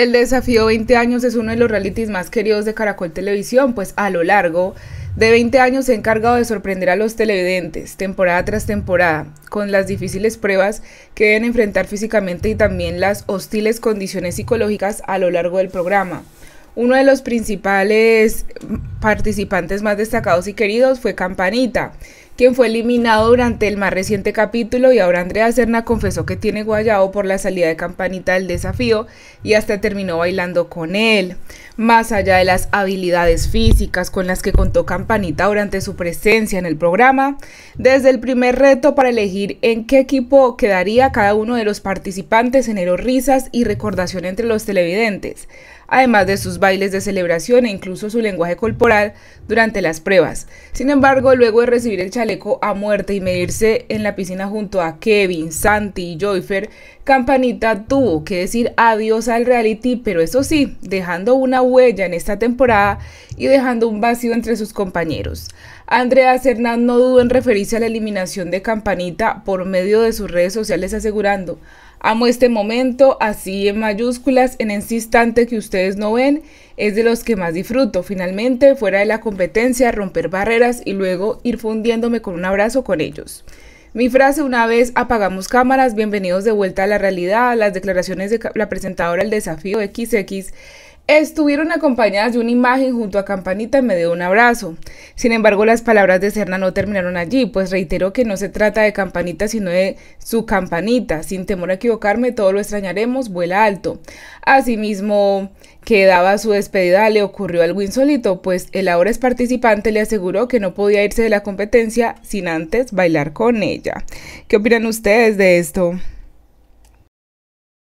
El desafío 20 años es uno de los realities más queridos de Caracol Televisión, pues a lo largo de 20 años se ha encargado de sorprender a los televidentes, temporada tras temporada, con las difíciles pruebas que deben enfrentar físicamente y también las hostiles condiciones psicológicas a lo largo del programa. Uno de los principales participantes más destacados y queridos fue Campanita, quien fue eliminado durante el más reciente capítulo y ahora Andrea Serna confesó que tiene guayao por la salida de campanita del desafío y hasta terminó bailando con él. Más allá de las habilidades físicas con las que contó campanita durante su presencia en el programa, desde el primer reto para elegir en qué equipo quedaría cada uno de los participantes generó risas y recordación entre los televidentes además de sus bailes de celebración e incluso su lenguaje corporal durante las pruebas. Sin embargo, luego de recibir el chaleco a muerte y medirse en la piscina junto a Kevin, Santi y Joyfer, Campanita tuvo que decir adiós al reality, pero eso sí, dejando una huella en esta temporada y dejando un vacío entre sus compañeros. Andrea Cernan no dudó en referirse a la eliminación de Campanita por medio de sus redes sociales asegurando Amo este momento, así en mayúsculas, en ese instante que ustedes no ven, es de los que más disfruto. Finalmente, fuera de la competencia, romper barreras y luego ir fundiéndome con un abrazo con ellos. Mi frase una vez apagamos cámaras, bienvenidos de vuelta a la realidad, las declaraciones de la presentadora del desafío XX Estuvieron acompañadas de una imagen junto a Campanita me dio un abrazo. Sin embargo, las palabras de Serna no terminaron allí, pues reiteró que no se trata de Campanita, sino de su Campanita. Sin temor a equivocarme, todo lo extrañaremos, vuela alto. Asimismo, que daba su despedida le ocurrió algo insólito, pues el ahora es participante le aseguró que no podía irse de la competencia sin antes bailar con ella. ¿Qué opinan ustedes de esto?